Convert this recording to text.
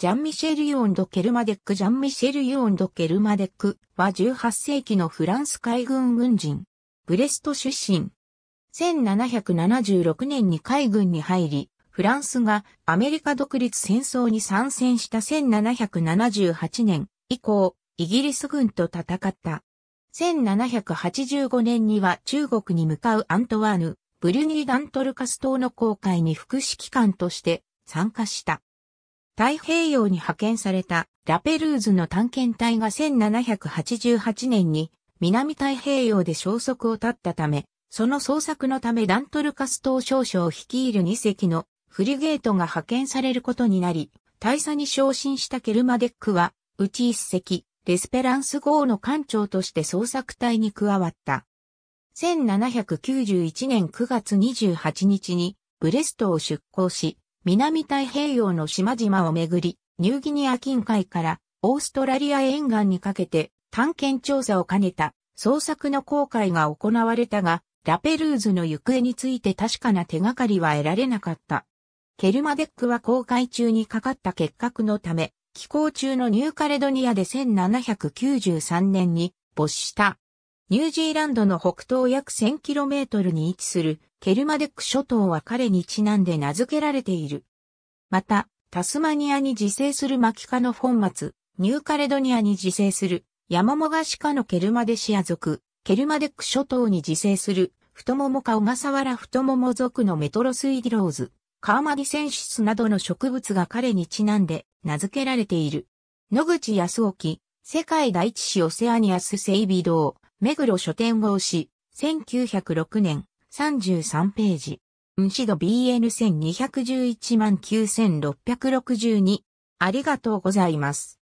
ジャン・ミシェル・ユオン・ド・ケルマデックジャン・ミシェル・ユオン・ド・ケルマデックは18世紀のフランス海軍軍人。ブレスト出身。1776年に海軍に入り、フランスがアメリカ独立戦争に参戦した1778年以降、イギリス軍と戦った。1785年には中国に向かうアントワーヌ、ブリュニー・ダントルカス島の航海に副指揮官として参加した。太平洋に派遣されたラペルーズの探検隊が1788年に南太平洋で消息を絶ったため、その捜索のためダントルカス島少将を率いる2隻のフリゲートが派遣されることになり、大佐に昇進したケルマデックは、うち1隻、レスペランス号の艦長として捜索隊に加わった。1791年9月28日にブレストを出港し、南太平洋の島々をめぐり、ニューギニア近海からオーストラリア沿岸にかけて探検調査を兼ねた捜索の航海が行われたが、ラペルーズの行方について確かな手がかりは得られなかった。ケルマデックは航海中にかかった結核のため、寄港中のニューカレドニアで1793年に没した。ニュージーランドの北東約 1000km に位置するケルマデック諸島は彼にちなんで名付けられている。また、タスマニアに自生するマキカの本末、ニューカレドニアに自生するヤマモガシカのケルマデシア族、ケルマデック諸島に自生する太ももか小笠原太もも族のメトロスイディローズ、カーマディセンシスなどの植物が彼にちなんで名付けられている。野口康沖、世界第一市オセアニアスセイビド目黒書店を押し、1906年、33ページ。うんし BN12119662。ありがとうございます。